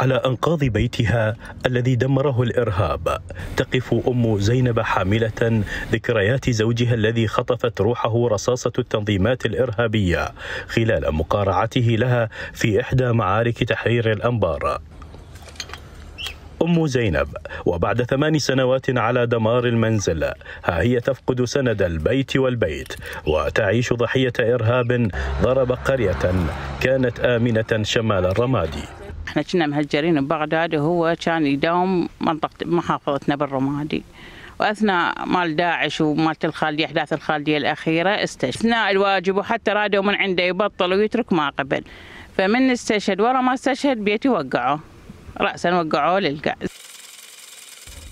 على انقاض بيتها الذي دمره الارهاب تقف ام زينب حامله ذكريات زوجها الذي خطفت روحه رصاصه التنظيمات الارهابيه خلال مقارعته لها في احدى معارك تحرير الانبار أم زينب وبعد ثمان سنوات على دمار المنزل ها هي تفقد سند البيت والبيت وتعيش ضحية إرهاب ضرب قرية كانت آمنة شمال الرمادي احنا كنا مهجرين ببغداد وهو كان يداوم منطقة محافظتنا بالرمادي واثناء مال داعش ومالت الخالديه احداث الخالديه الاخيره استشهد اثناء الواجب وحتى رادوا من عنده يبطل ويترك ما قبل فمن استشهد ورا ما استشهد بيتي وقعوه راسا وقعوه للقعد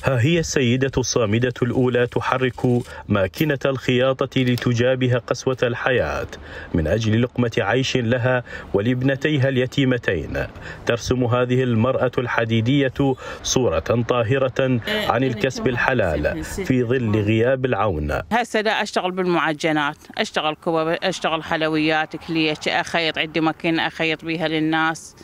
ها هي السيدة الصامدة الأولى تحرك ماكنة الخياطة لتجابه قسوة الحياة من أجل لقمة عيش لها ولابنتيها اليتيمتين ترسم هذه المرأة الحديدية صورة طاهرة عن الكسب الحلال في ظل غياب العون هسه لا أشتغل بالمعجنات أشتغل كوب أشتغل حلويات كليش أخيط عندي ماكينة أخيط بها للناس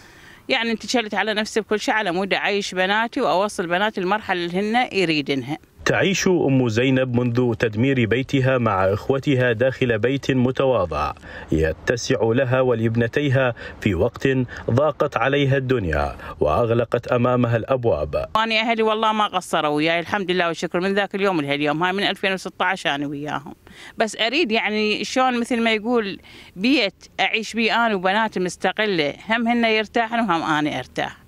يعني انت شلت على نفسي بكل شيء على مود اعيش بناتي واوصل بناتي المرحله اللي هن يريدنها تعيش ام زينب منذ تدمير بيتها مع اخوتها داخل بيت متواضع يتسع لها ولابنتيها في وقت ضاقت عليها الدنيا واغلقت امامها الابواب. انا اهلي والله ما قصروا وياي الحمد لله والشكر من ذاك اليوم لهاليوم هاي من 2016 انا وياهم بس اريد يعني شلون مثل ما يقول بيت اعيش بيه انا وبناتي مستقله هم هن يرتاحن وهم انا ارتاح.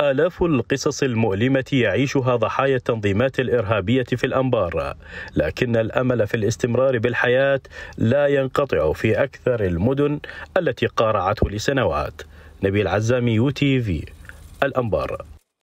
آلاف القصص المؤلمة يعيشها ضحايا التنظيمات الإرهابية في الأنبار لكن الأمل في الاستمرار بالحياة لا ينقطع في أكثر المدن التي قارعته لسنوات نبيل عزامي يو تي في الأنبار